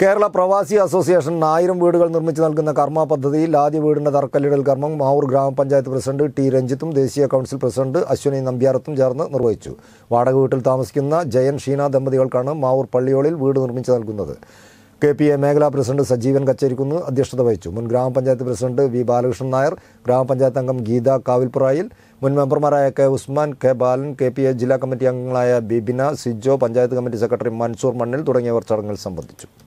കേരള പ്രവാസി അസോസിയേഷൻ ആയിരം വീടുകൾ നിർമ്മിച്ച് നൽകുന്ന കർമ്മ പദ്ധതിയിൽ ആദ്യ വീടിൻ്റെ തറക്കല്ലിടൽ കർമ്മം മാവൂർ ഗ്രാമപഞ്ചായത്ത് പ്രസിഡന്റ് ടി രഞ്ജിത്തും ദേശീയ കൗൺസിൽ പ്രസിഡന്റ് അശ്വിനി നമ്പ്യാരത്തും ചേർന്ന് നിർവഹിച്ചു വാടക വീട്ടിൽ താമസിക്കുന്ന ജയൻ ഷീന ദമ്പതികൾക്കാണ് മാവൂർ പള്ളിയോളിൽ വീട് നിർമ്മിച്ച് നൽകുന്നത് കെ പി എ മേഖലാ പ്രസിഡന്റ് സജീവൻ കച്ചേരിക്കുന്ന് അധ്യക്ഷത വഹിച്ചു മുൻ ഗ്രാമപഞ്ചായത്ത് പ്രസിഡന്റ് വി ബാലകൃഷ്ണൻ നായർ ഗ്രാമപഞ്ചായത്ത് അംഗം ഗീത കാവിൽപുറയിൽ മുൻ മെമ്പർമാരായ K Usman K Balan K P A ജില്ലാ കമ്മിറ്റി അംഗങ്ങളായ ബിബിന സിജോ പഞ്ചായത്ത് കമ്മിറ്റി സെക്രട്ടറി മൻസൂർ മണ്ണിൽ തുടങ്ങിയവർ ചടങ്ങിൽ സംബന്ധിച്ചു